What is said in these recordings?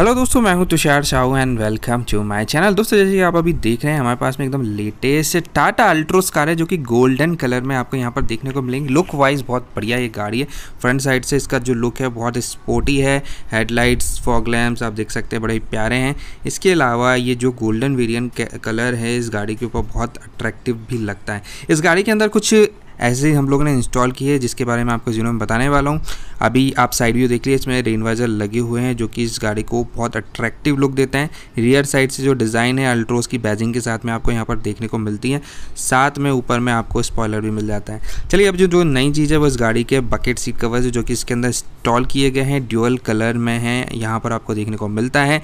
hello दोस्तों मैं हूं Tushar Sahu and welcome to my channel दोस्तों जैसे कि आप अभी देख रहे हैं हमारे पास में एकदम लेटेस्ट टाटा अल्ट्रोस कार है जो कि गोल्डन कलर में आपको यहां पर देखने को मिलेंगे लुक वाइज बहुत बढ़िया ये गाड़ी है फ्रंट साइड से इसका जो लुक है बहुत स्पोर्टी है हेडलाइट्स फॉग लैम्प्स आप देख सकते हैं बड़े प्यारे हैं इसके अलावा ये जो गोल्डन वेरियंट कलर है इस गाड़ी के ऊपर बहुत अट्रैक्टिव भी लगता है इस गाड़ी के अंदर कुछ ऐसे ही हम लोगों ने इंस्टॉल की है जिसके बारे में आपको जीरो में बताने वाला हूँ अभी आप साइड व्यू देख लीजिए इसमें रेनवाइजर लगे हुए हैं जो कि इस गाड़ी को बहुत अट्रैक्टिव लुक देते हैं रियर साइड से जो डिज़ाइन है अल्ट्रोस की बैजिंग के साथ में आपको यहाँ पर देखने को मिलती है साथ में ऊपर में आपको स्पॉयलर भी मिल जाता है चलिए अब जो जो नई चीज़ है वो इस गाड़ी के बकेट सीट कवर्स जो कि इसके अंदर इंस्टॉल किए गए हैं ड्यूअल कलर में हैं यहाँ पर आपको देखने को मिलता है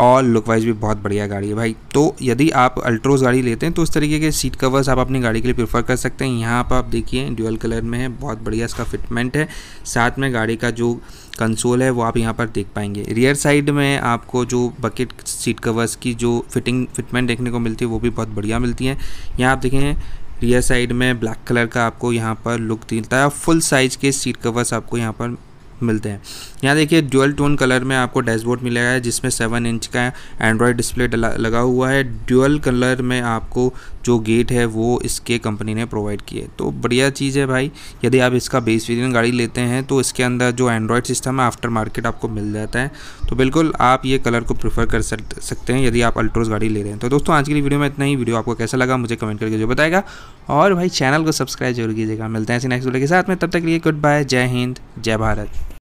और लुक वाइज भी बहुत बढ़िया गाड़ी है भाई तो यदि आप अल्ट्रोज गाड़ी लेते हैं तो इस तरीके के सीट कवर्स आप अपनी गाड़ी के लिए प्रीफर कर सकते हैं यहाँ पर आप देखिए ड्यूअल कलर में है बहुत बढ़िया इसका फिटमेंट है साथ में गाड़ी का जो कंसोल है वो आप यहाँ पर देख पाएंगे रियर साइड में आपको जो बकेट सीट कवर्स की जो फिटिंग फिटमेंट देखने को मिलती है वो भी बहुत बढ़िया मिलती है यहाँ आप देखें रियर साइड में ब्लैक कलर का आपको यहाँ पर लुक दिलता है फुल साइज़ के सीट कवर्स आपको यहाँ पर मिलते हैं यहाँ देखिए ड्यूल टोन कलर में आपको डैशबोर्ड मिलेगा है जिसमें सेवन इंच का एंड्रॉयड डिस्प्ले लगा हुआ है ड्यूल कलर में आपको जो गेट है वो इसके कंपनी ने प्रोवाइड किए तो बढ़िया चीज़ है भाई यदि आप इसका बेस वेरियन गाड़ी लेते हैं तो इसके अंदर जो एंड्रॉयड सिस्टम है आफ्टर मार्केट आपको मिल जाता है तो बिल्कुल आप ये कलर को प्रीफर कर सकते हैं यदि आप अल्ट्रोज गाड़ी ले रहे हैं तो दोस्तों आज की वीडियो में इतना ही वीडियो आपको कैसा लगा मुझे कमेंट करके जो बताएगा और भाई चैनल को सब्सक्राइब जरूर कीजिएगा मिलते हैं ऐसे नेक्स्ट वीडियो के साथ में तब तक के लिए गुड बाय जय हिंद जय भारत